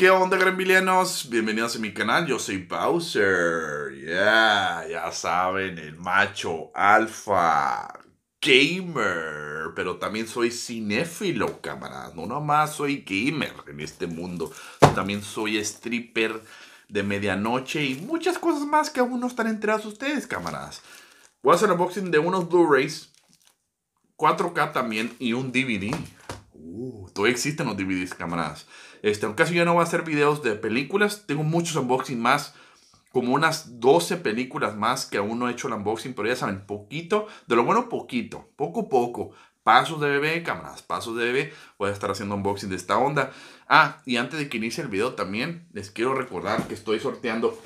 ¿Qué onda, granvilianos? Bienvenidos a mi canal, yo soy Bowser. Yeah, ya saben, el macho alfa gamer, pero también soy cinéfilo, camaradas. No nomás soy gamer en este mundo, también soy stripper de medianoche y muchas cosas más que aún no están enteradas ustedes, camaradas. Voy a hacer un unboxing de unos Blu-rays, 4K también y un DVD. Uh, todavía existen los DVDs, camaradas. Este, casi ya no voy a hacer videos de películas. Tengo muchos unboxing más. Como unas 12 películas más que aún no he hecho el unboxing. Pero ya saben, poquito. De lo bueno, poquito. Poco poco. Pasos de bebé, cámaras, pasos de bebé. Voy a estar haciendo unboxing de esta onda. Ah, y antes de que inicie el video también, les quiero recordar que estoy sorteando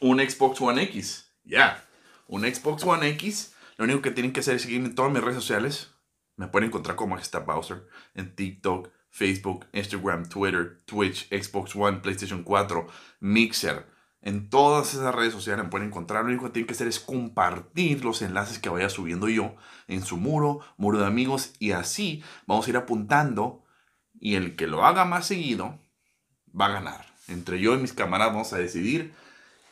un Xbox One X. Ya, un Xbox One X. Lo único que tienen que hacer es seguirme en todas mis redes sociales. Me pueden encontrar como está Bowser en TikTok, Facebook, Instagram, Twitter, Twitch, Xbox One, PlayStation 4, Mixer. En todas esas redes sociales pueden encontrar. Lo único que tienen que hacer es compartir los enlaces que vaya subiendo yo en su muro, muro de amigos. Y así vamos a ir apuntando. Y el que lo haga más seguido va a ganar. Entre yo y mis camaradas vamos a decidir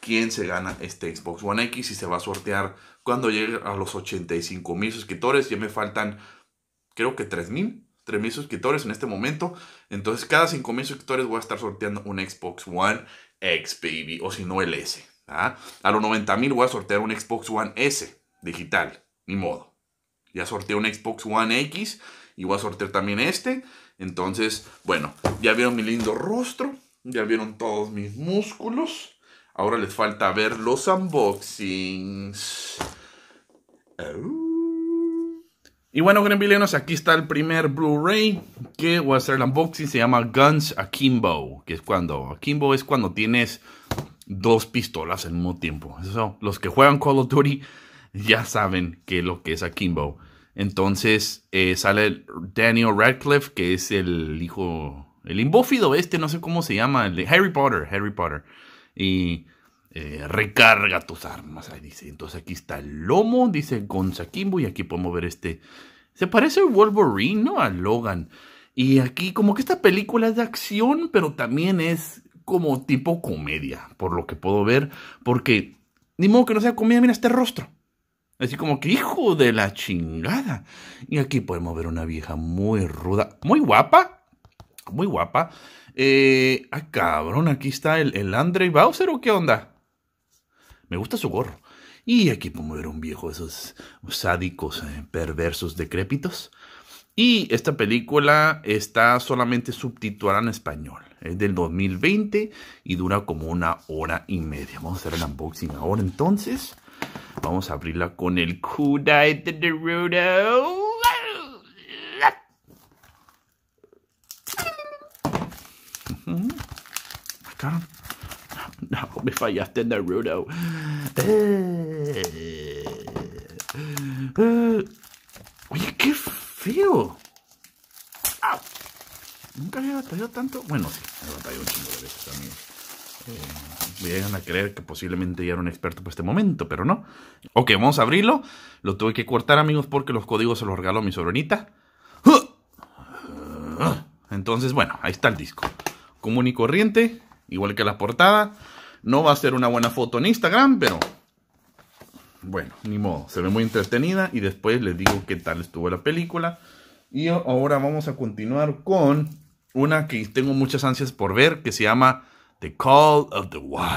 quién se gana este Xbox One X y se va a sortear cuando llegue a los 85 mil suscriptores. Ya me faltan, creo que 3 mil 3.000 suscriptores en este momento. Entonces, cada 5.000 suscriptores voy a estar sorteando un Xbox One X, baby, o si no, el S. ¿ah? A los 90.000 voy a sortear un Xbox One S digital, ni modo. Ya sorteé un Xbox One X y voy a sortear también este. Entonces, bueno, ya vieron mi lindo rostro, ya vieron todos mis músculos. Ahora les falta ver los unboxings. Y bueno, Grenvillenos, aquí está el primer Blu-ray que voy a hacer el unboxing. Se llama Guns Akimbo, que es cuando... Akimbo es cuando tienes dos pistolas al mismo tiempo. Eso, los que juegan Call of Duty ya saben qué es lo que es Akimbo. Entonces eh, sale Daniel Radcliffe, que es el hijo... El imbófido este, no sé cómo se llama. de Harry Potter, Harry Potter. Y eh, recarga tus armas, ahí dice. Entonces aquí está el lomo, dice Kimbo y aquí podemos ver este. Se parece a Wolverine, ¿no? A Logan. Y aquí, como que esta película es de acción, pero también es como tipo comedia, por lo que puedo ver, porque ni modo que no sea comedia, mira este rostro. Así como que hijo de la chingada. Y aquí podemos ver una vieja muy ruda, muy guapa, muy guapa. Eh, ah, cabrón, aquí está el, el Andre Bowser o qué onda? Me gusta su gorro. Y aquí ver ver un viejo, esos sádicos, eh, perversos, decrépitos. Y esta película está solamente subtitulada en español. Es del 2020 y dura como una hora y media. Vamos a hacer el unboxing ahora entonces. Vamos a abrirla con el Kudai de Naruto. Acá. No, me fallaste, Naruto. oye, qué feo. Nunca Nunca había batallado tanto. Bueno, sí, he batallado un chingo de veces amigos. Eh, llegan a creer que posiblemente ya era un experto por este momento, pero no. Ok, vamos a abrirlo. Lo tuve que cortar, amigos, porque los códigos se los regaló mi sobrinita. Entonces, bueno, ahí está el disco. Común y corriente, igual que la portada. No va a ser una buena foto en Instagram, pero bueno, ni modo. Se ve muy entretenida y después les digo qué tal estuvo la película. Y ahora vamos a continuar con una que tengo muchas ansias por ver, que se llama The Call of the Wild.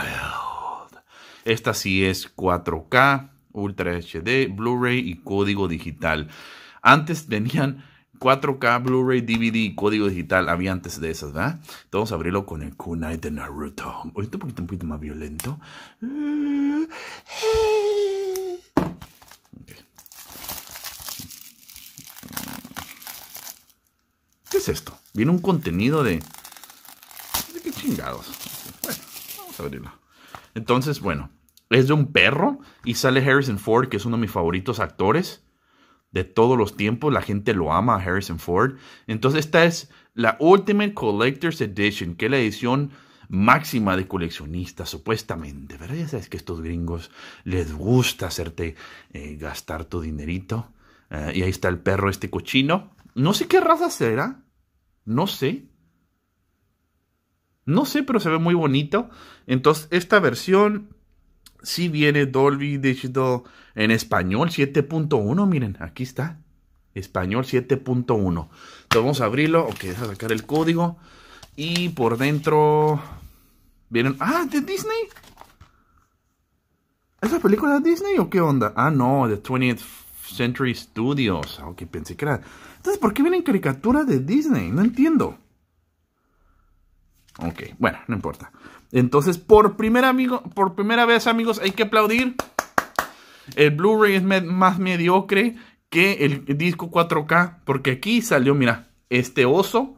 Esta sí es 4K, Ultra HD, Blu-ray y código digital. Antes venían... 4K, Blu-ray, DVD código digital había antes de esas, ¿verdad? Entonces abrirlo con el Kunai de Naruto. Ahorita un poquito, un poquito más violento. ¿Qué es esto? Viene un contenido de... ¿De qué chingados? Bueno, vamos a abrirlo. Entonces, bueno, es de un perro y sale Harrison Ford, que es uno de mis favoritos actores de todos los tiempos. La gente lo ama a Harrison Ford. Entonces esta es la Ultimate Collector's Edition, que es la edición máxima de coleccionistas, supuestamente. verdad ya sabes que estos gringos les gusta hacerte eh, gastar tu dinerito. Eh, y ahí está el perro, este cochino. No sé qué raza será. No sé. No sé, pero se ve muy bonito. Entonces, esta versión si viene Dolby Digital en español 7.1. Miren, aquí está. Español 7.1. Entonces vamos a abrirlo. Ok, a sacar el código. Y por dentro vienen. ¡Ah! ¿De Disney? ¿Es la película de Disney o qué onda? Ah, no, de 20th Century Studios. Aunque ah, pensé que era. Entonces, ¿por qué vienen caricaturas de Disney? No entiendo. Ok, bueno, no importa. Entonces, por primera, amigo, por primera vez, amigos, hay que aplaudir. El Blu-ray es más mediocre que el disco 4K, porque aquí salió, mira, este oso.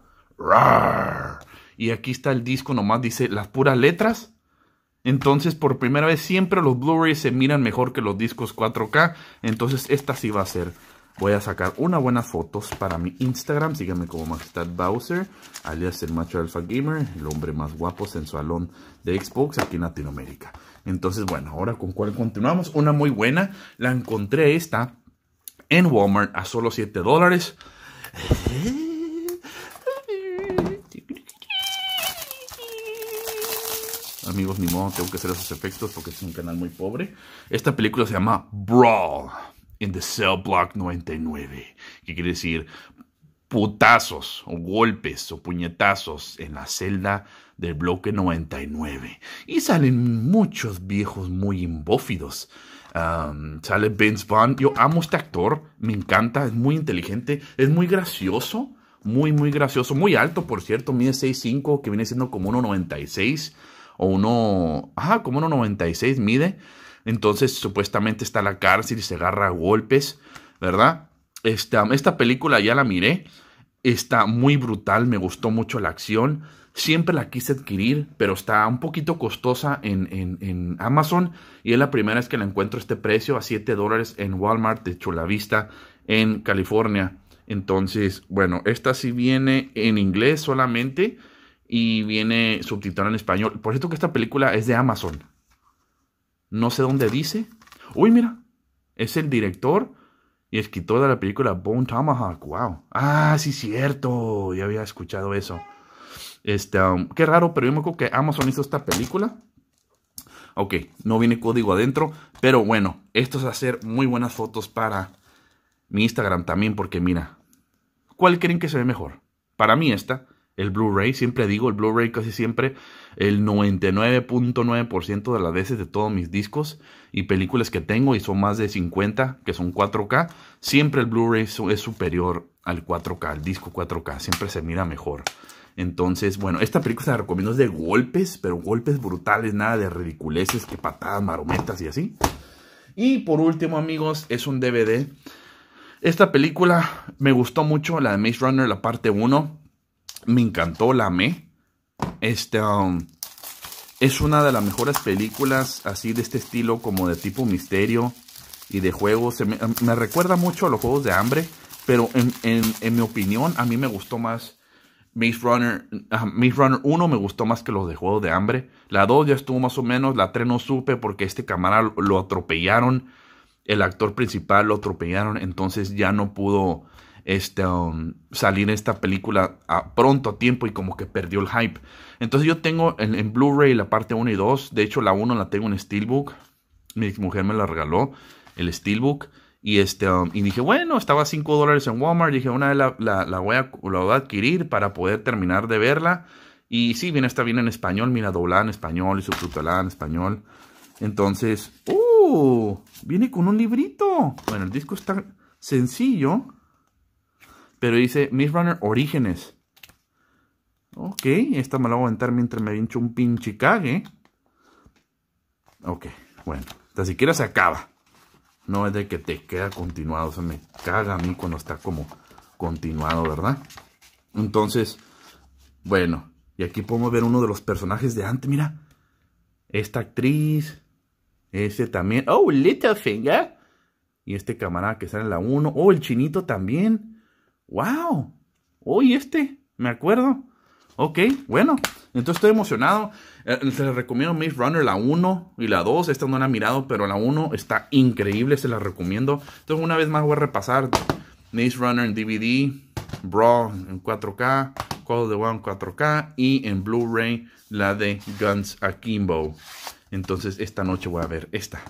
y aquí está el disco, nomás dice las puras letras. Entonces, por primera vez, siempre los Blu-rays se miran mejor que los discos 4K. Entonces, esta sí va a ser Voy a sacar una buenas fotos para mi Instagram. Síganme como Majestad Bowser, alias el macho alfa gamer, el hombre más guapo en su salón de Xbox aquí en Latinoamérica. Entonces, bueno, ahora con cuál continuamos. Una muy buena. La encontré esta en Walmart a solo 7 dólares. Amigos, ni modo, tengo que hacer esos efectos porque es un canal muy pobre. Esta película se llama Brawl en the cell block 99, que quiere decir putazos o golpes o puñetazos en la celda del bloque 99. Y salen muchos viejos muy imbófidos. sale Vince Vaughn. Yo amo este actor, me encanta, es muy inteligente, es muy gracioso, muy, muy gracioso, muy alto, por cierto, mide 6'5, que viene siendo como 1,96 o uno, ajá, como 1,96 mide. Entonces supuestamente está la cárcel y se agarra a golpes, ¿verdad? Esta, esta película ya la miré, está muy brutal, me gustó mucho la acción. Siempre la quise adquirir, pero está un poquito costosa en, Amazon. Y es la primera vez que la encuentro a este precio, a 7 dólares en Walmart de vista en California. Entonces, bueno, esta sí viene en inglés solamente y viene subtitulada en español. Por cierto que esta película es de Amazon no sé dónde dice. Uy, mira, es el director y escritor de la película Bone Tomahawk. Wow. Ah, sí, cierto. Ya había escuchado eso. Este, um, qué raro, pero yo me acuerdo que Amazon hizo esta película. Ok, no viene código adentro, pero bueno, esto es hacer muy buenas fotos para mi Instagram también, porque mira, ¿cuál creen que se ve mejor? Para mí esta, el Blu-ray, siempre digo, el Blu-ray casi siempre, el 99.9% de las veces de todos mis discos y películas que tengo, y son más de 50, que son 4K, siempre el Blu-ray es superior al 4K, al disco 4K, siempre se mira mejor. Entonces, bueno, esta película se la recomiendo es de golpes, pero golpes brutales, nada de ridiculeces, que patadas, marometas y así. Y por último, amigos, es un DVD. Esta película me gustó mucho, la de Maze Runner, la parte 1. Me encantó, la amé. Este, um, es una de las mejores películas así de este estilo, como de tipo misterio y de juegos. Um, me, recuerda mucho a los juegos de hambre, pero en, en, mi opinión, a mí me gustó más Maze Runner, ah, Maze Runner 1 me gustó más que los de Juegos de Hambre. La 2 ya estuvo más o menos. La 3 no supe porque este cámara lo atropellaron. El actor principal lo atropellaron. Entonces ya no pudo este, um, salir esta película a pronto a tiempo y como que perdió el hype. Entonces yo tengo en, Blu-ray la parte 1 y 2. De hecho, la 1 la tengo en Steelbook. Mi mujer me la regaló, el Steelbook. Y, este, um, y dije, bueno, estaba a 5 dólares en Walmart. Dije, una vez la, voy a, adquirir para poder terminar de verla. Y sí, viene, está bien en español, mira, doblada en español y subtitulada en español. Entonces, ¡uh! Viene con un librito. Bueno, el disco está sencillo. Pero dice Miss Runner Orígenes. Ok, esta me la voy a aguantar mientras me hincho un pinche cague. Ok, bueno. Hasta siquiera se acaba. No es de que te queda continuado. Se me caga a mí cuando está como continuado, ¿verdad? Entonces, bueno. Y aquí podemos ver uno de los personajes de antes. Mira, esta actriz. Ese también. Oh, finger, Y este camarada que sale en la 1. Oh, el chinito también. ¡Wow! ¡Uy, este, me acuerdo. Ok, bueno, entonces estoy emocionado. Eh, se les recomiendo Maze Runner, la 1 y la 2. Esta no la he mirado, pero la 1 está increíble, se la recomiendo. Entonces, una vez más voy a repasar Maze Runner en DVD, Brawl en 4K, Call of the One 4K y en Blu-ray la de Guns Akimbo. Entonces, esta noche voy a ver esta.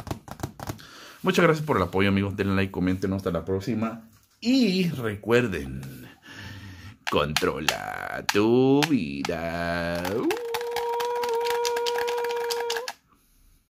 Muchas gracias por el apoyo, amigos. Denle like, comenten. Hasta la próxima. Y recuerden, controla tu vida. Uh.